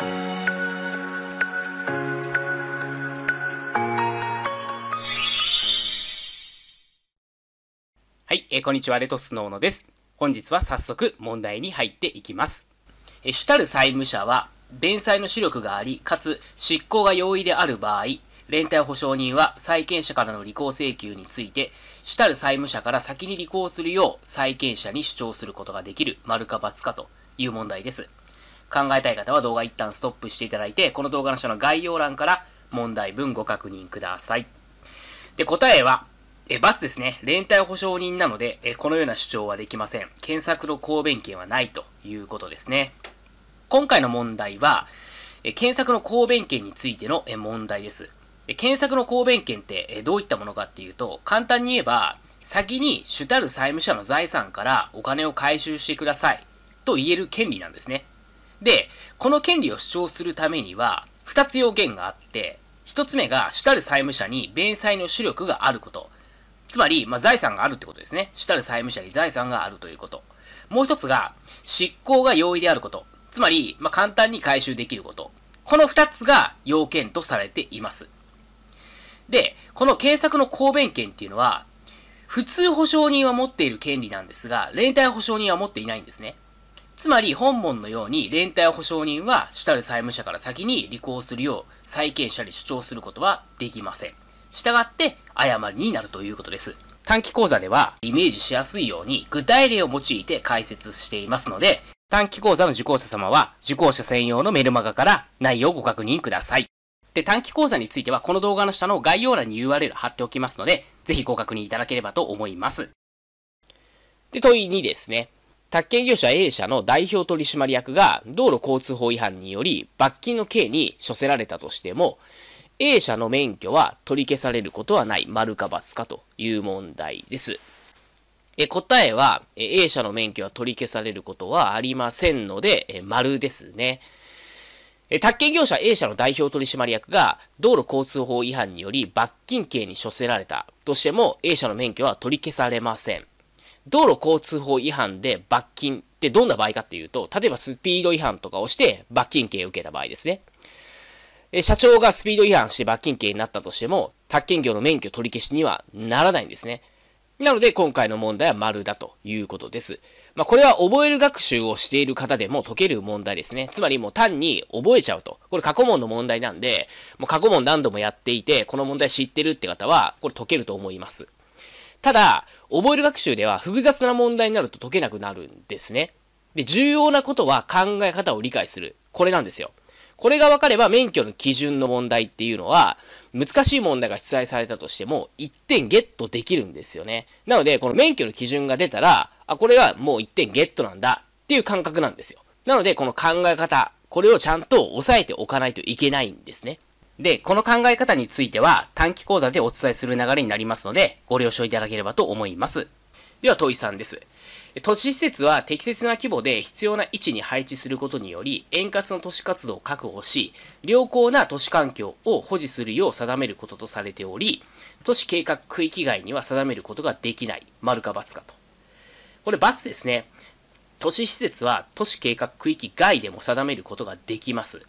はい、えー、こんにちは、レトスノーノです。本日は早速問題に入っていきます。え主たる債務者は、弁済の主力があり、かつ執行が容易である場合、連帯保証人は債権者からの履行請求について、主たる債務者から先に履行するよう債権者に主張することができる、丸か×かという問題です。考えたい方は動画一旦ストップしていただいて、この動画の下の概要欄から問題文ご確認ください。で、答えは、え、罰ですね。連帯保証人なので、え、このような主張はできません。検索の抗弁権はないということですね。今回の問題は、え、検索の抗弁権についてのえ問題です。で検索の抗弁権ってえどういったものかっていうと、簡単に言えば、先に主たる債務者の財産からお金を回収してくださいと言える権利なんですね。で、この権利を主張するためには、2つ要件があって、1つ目が主たる債務者に弁済の主力があること。つまり、まあ、財産があるってことですね。主たる債務者に財産があるということ。もう1つが、執行が容易であること。つまり、まあ、簡単に回収できること。この2つが要件とされています。で、この検索の公弁権っていうのは、普通保証人は持っている権利なんですが、連帯保証人は持っていないんですね。つまり本門のように連帯保証人は主たる債務者から先に履行するよう債権者に主張することはできません。したがって誤りになるということです。短期講座ではイメージしやすいように具体例を用いて解説していますので、短期講座の受講者様は受講者専用のメルマガから内容をご確認ください。で、短期講座についてはこの動画の下の概要欄に URL 貼っておきますので、ぜひご確認いただければと思います。で、問い2ですね。宅建業者 A 社の代表取締役が道路交通法違反により罰金の刑に処せられたとしても、A 社の免許は取り消されることはない、丸か罰かという問題です。え答えは、A 社の免許は取り消されることはありませんので、え丸ですね。宅建業者 A 社の代表取締役が道路交通法違反により罰金刑に処せられたとしても A 社の免許は取り消されません。道路交通法違反で罰金ってどんな場合かっていうと、例えばスピード違反とかをして罰金刑を受けた場合ですね。社長がスピード違反して罰金刑になったとしても、宅建業の免許取り消しにはならないんですね。なので、今回の問題は丸だということです。まあ、これは覚える学習をしている方でも解ける問題ですね。つまりもう単に覚えちゃうと。これ過去問の問題なんで、もう過去問何度もやっていて、この問題知ってるって方は、これ解けると思います。ただ、覚える学習では複雑な問題になると解けなくなるんですね。で、重要なことは考え方を理解する。これなんですよ。これが分かれば免許の基準の問題っていうのは、難しい問題が出題されたとしても、1点ゲットできるんですよね。なので、この免許の基準が出たら、あ、これはもう1点ゲットなんだっていう感覚なんですよ。なので、この考え方、これをちゃんと押さえておかないといけないんですね。で、この考え方については短期講座でお伝えする流れになりますので、ご了承いただければと思います。では、問いさんです。都市施設は適切な規模で必要な位置に配置することにより、円滑の都市活動を確保し、良好な都市環境を保持するよう定めることとされており、都市計画区域外には定めることができない。丸か×かと。これ×ですね。都市施設は都市計画区域外でも定めることができます。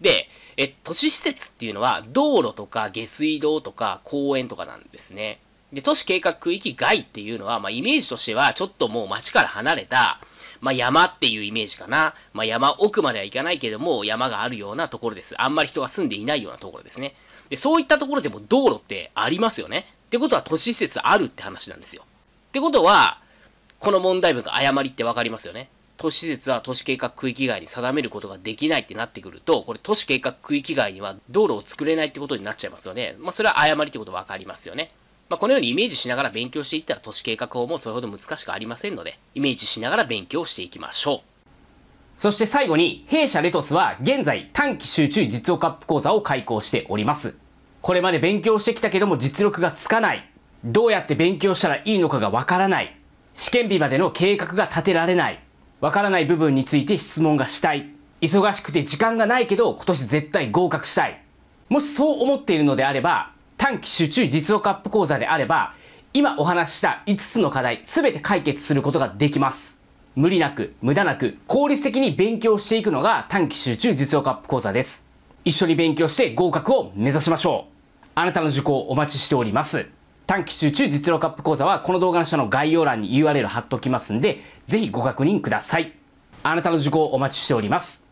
で、え、都市施設っていうのは、道路とか下水道とか公園とかなんですね。で、都市計画区域外っていうのは、まあ、イメージとしては、ちょっともう街から離れた、まあ、山っていうイメージかな。まあ、山奥までは行かないけども、山があるようなところです。あんまり人が住んでいないようなところですね。で、そういったところでも道路ってありますよね。ってことは、都市施設あるって話なんですよ。ってことは、この問題文が誤りってわかりますよね。都市施設は都市計画区域外に定めることができないってなってくると、これ都市計画区域外には道路を作れないってことになっちゃいますよね。まあ、それは誤りってこと分かりますよね。まあ、このようにイメージしながら勉強していったら都市計画法もそれほど難しくありませんので、イメージしながら勉強していきましょう。そして最後に、弊社レトスは現在短期集中実用アップ講座を開講しております。これまで勉強してきたけども実力がつかない。どうやって勉強したらいいのかがわからない。試験日までの計画が立てられない。わからない部分について質問がしたい。忙しくて時間がないけど今年絶対合格したい。もしそう思っているのであれば、短期集中実用カップ講座であれば、今お話しした5つの課題全て解決することができます。無理なく、無駄なく、効率的に勉強していくのが短期集中実用カップ講座です。一緒に勉強して合格を目指しましょう。あなたの受講お待ちしております。短期集中実力アップ講座はこの動画の下の概要欄に URL 貼っておきますんで、ぜひご確認ください。あなたの受講お待ちしております。